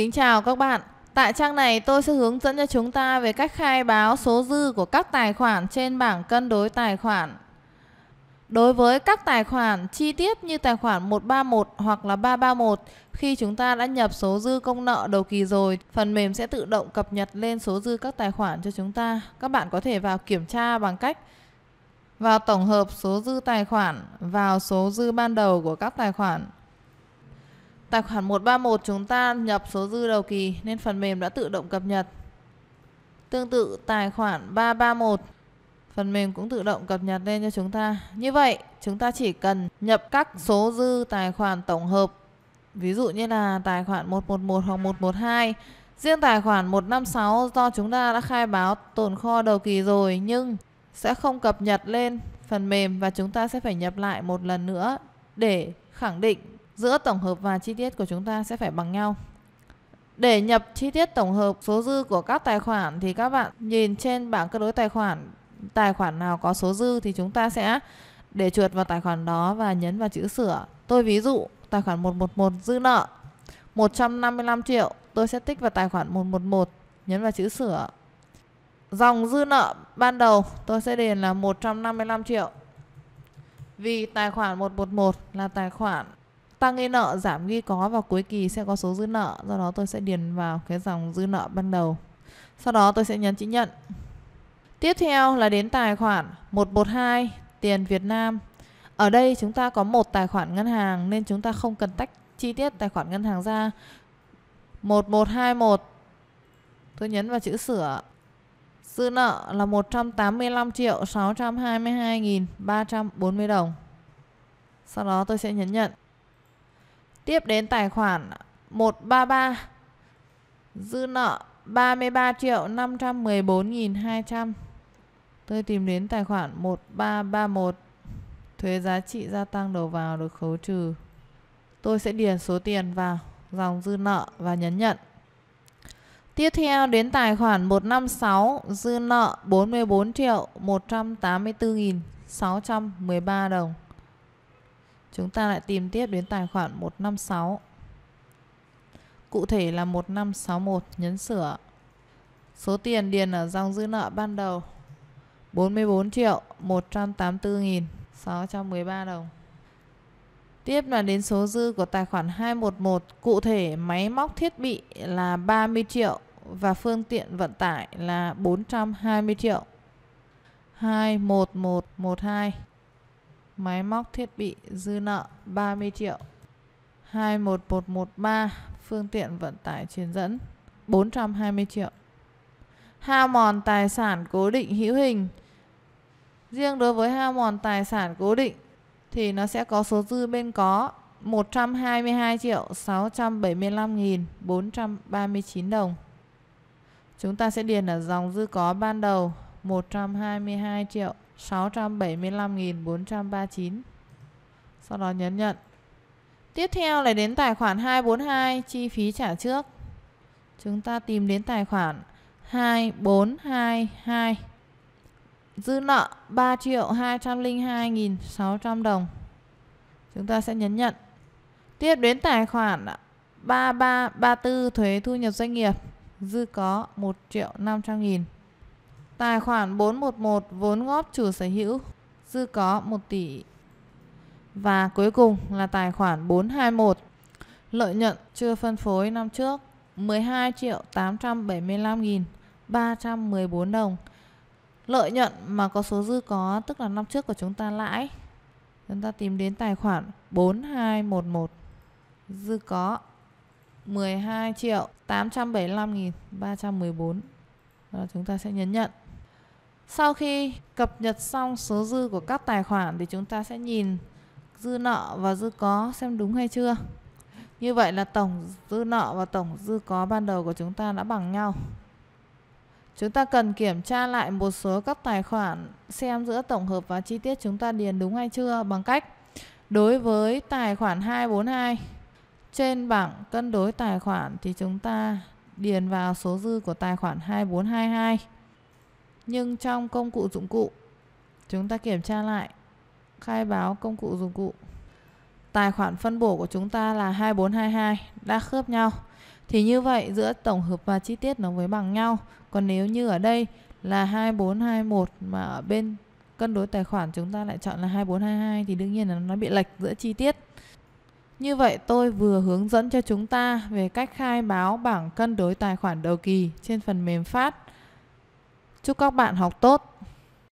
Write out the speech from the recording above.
Kính chào các bạn. Tại trang này tôi sẽ hướng dẫn cho chúng ta về cách khai báo số dư của các tài khoản trên bảng cân đối tài khoản. Đối với các tài khoản chi tiết như tài khoản 131 hoặc là 331, khi chúng ta đã nhập số dư công nợ đầu kỳ rồi, phần mềm sẽ tự động cập nhật lên số dư các tài khoản cho chúng ta. Các bạn có thể vào kiểm tra bằng cách vào tổng hợp số dư tài khoản vào số dư ban đầu của các tài khoản Tài khoản 131 chúng ta nhập số dư đầu kỳ nên phần mềm đã tự động cập nhật. Tương tự tài khoản 331 phần mềm cũng tự động cập nhật lên cho chúng ta. Như vậy chúng ta chỉ cần nhập các số dư tài khoản tổng hợp ví dụ như là tài khoản 111 hoặc 112 Riêng tài khoản 156 do chúng ta đã khai báo tồn kho đầu kỳ rồi nhưng sẽ không cập nhật lên phần mềm và chúng ta sẽ phải nhập lại một lần nữa để khẳng định giữa tổng hợp và chi tiết của chúng ta sẽ phải bằng nhau. Để nhập chi tiết tổng hợp số dư của các tài khoản thì các bạn nhìn trên bảng cân đối tài khoản, tài khoản nào có số dư thì chúng ta sẽ để chuột vào tài khoản đó và nhấn vào chữ sửa. Tôi ví dụ tài khoản 111 dư nợ 155 triệu, tôi sẽ tích vào tài khoản 111, nhấn vào chữ sửa. Dòng dư nợ ban đầu tôi sẽ điền là 155 triệu. Vì tài khoản 111 là tài khoản tăng ghi nợ giảm ghi có và cuối kỳ sẽ có số dư nợ do đó tôi sẽ điền vào cái dòng dư nợ ban đầu sau đó tôi sẽ nhấn chữ nhận tiếp theo là đến tài khoản 112 tiền Việt Nam ở đây chúng ta có một tài khoản ngân hàng nên chúng ta không cần tách chi tiết tài khoản ngân hàng ra 1121 tôi nhấn vào chữ sửa dư nợ là 185 triệu 622.340 đồng sau đó tôi sẽ nhấn nhận Tiếp đến tài khoản 133 dư nợ 33 triệu 514.200. Tôi tìm đến tài khoản 1331 thuế giá trị gia tăng đầu vào được khấu trừ. Tôi sẽ điền số tiền vào dòng dư nợ và nhấn nhận. Tiếp theo đến tài khoản 156 dư nợ 44 triệu 184.613 đồng. Chúng ta lại tìm tiếp đến tài khoản 156 Cụ thể là 1561 nhấn sửa Số tiền điền ở dòng dư nợ ban đầu 44 triệu 184.613 đồng Tiếp là đến số dư của tài khoản 211 Cụ thể máy móc thiết bị là 30 triệu Và phương tiện vận tải là 420 triệu 21112 máy móc thiết bị dư nợ 30 triệu. 21113 phương tiện vận tải truyền dẫn 420 triệu. Hao mòn tài sản cố định hữu hình. Riêng đối với hao mòn tài sản cố định thì nó sẽ có số dư bên có 122 triệu 675 nghìn 439 đồng. Chúng ta sẽ điền ở dòng dư có ban đầu 122 triệu 675.439 Sau đó nhấn nhận Tiếp theo là đến tài khoản 242 Chi phí trả trước Chúng ta tìm đến tài khoản 2422 Dư nợ 3 triệu 202.600 đồng Chúng ta sẽ nhấn nhận Tiếp đến tài khoản 3334 thuế thu nhập doanh nghiệp Dư có 1 triệu 500 nghìn Tài khoản 411 vốn góp chủ sở hữu dư có 1 tỷ. Và cuối cùng là tài khoản 421 lợi nhuận chưa phân phối năm trước 12 triệu 875 nghìn 314 đồng. Lợi nhuận mà có số dư có tức là năm trước của chúng ta lãi. Chúng ta tìm đến tài khoản 4211 dư có 12 triệu 875 nghìn 314 đó ờ, chúng ta sẽ nhấn nhận. Sau khi cập nhật xong số dư của các tài khoản thì chúng ta sẽ nhìn dư nợ và dư có xem đúng hay chưa. Như vậy là tổng dư nợ và tổng dư có ban đầu của chúng ta đã bằng nhau. Chúng ta cần kiểm tra lại một số các tài khoản xem giữa tổng hợp và chi tiết chúng ta điền đúng hay chưa bằng cách đối với tài khoản 242 trên bảng cân đối tài khoản thì chúng ta điền vào số dư của tài khoản 2422. Nhưng trong công cụ dụng cụ, chúng ta kiểm tra lại khai báo công cụ dụng cụ. Tài khoản phân bổ của chúng ta là 2422 đã khớp nhau. Thì như vậy giữa tổng hợp và chi tiết nó mới bằng nhau. Còn nếu như ở đây là 2421 mà ở bên cân đối tài khoản chúng ta lại chọn là 2422 thì đương nhiên là nó bị lệch giữa chi tiết. Như vậy tôi vừa hướng dẫn cho chúng ta về cách khai báo bảng cân đối tài khoản đầu kỳ trên phần mềm phát. Chúc các bạn học tốt!